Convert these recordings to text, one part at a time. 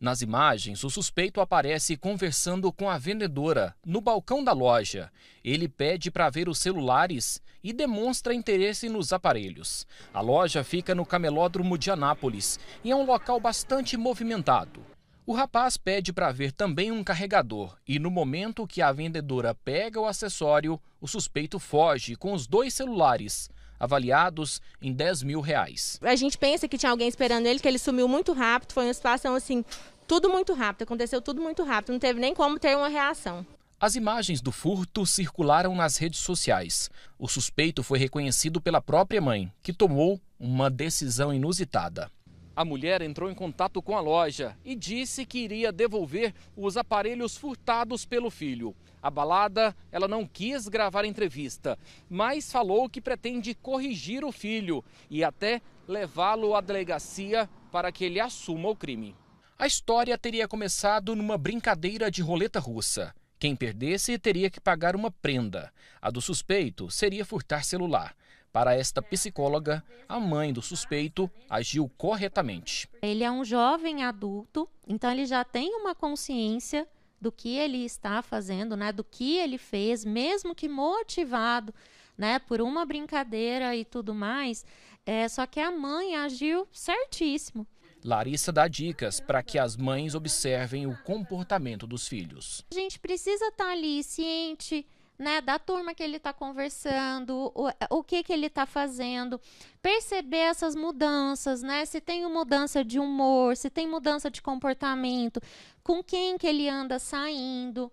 Nas imagens, o suspeito aparece conversando com a vendedora no balcão da loja. Ele pede para ver os celulares e demonstra interesse nos aparelhos. A loja fica no camelódromo de Anápolis e é um local bastante movimentado. O rapaz pede para ver também um carregador e, no momento que a vendedora pega o acessório, o suspeito foge com os dois celulares avaliados em 10 mil reais. A gente pensa que tinha alguém esperando ele, que ele sumiu muito rápido, foi uma situação assim, tudo muito rápido, aconteceu tudo muito rápido, não teve nem como ter uma reação. As imagens do furto circularam nas redes sociais. O suspeito foi reconhecido pela própria mãe, que tomou uma decisão inusitada. A mulher entrou em contato com a loja e disse que iria devolver os aparelhos furtados pelo filho. Abalada, ela não quis gravar entrevista, mas falou que pretende corrigir o filho e até levá-lo à delegacia para que ele assuma o crime. A história teria começado numa brincadeira de roleta russa. Quem perdesse teria que pagar uma prenda. A do suspeito seria furtar celular. Para esta psicóloga, a mãe do suspeito agiu corretamente. Ele é um jovem adulto, então ele já tem uma consciência do que ele está fazendo, né, do que ele fez, mesmo que motivado, né, por uma brincadeira e tudo mais. É, só que a mãe agiu certíssimo. Larissa dá dicas para que as mães observem o comportamento dos filhos. A gente precisa estar tá ali ciente né, da turma que ele está conversando, o, é, o que que ele está fazendo, perceber essas mudanças, né, se tem mudança de humor, se tem mudança de comportamento, com quem que ele anda saindo,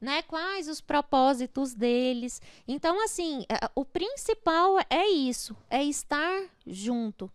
né, quais os propósitos deles. Então, assim, é, o principal é isso, é estar junto,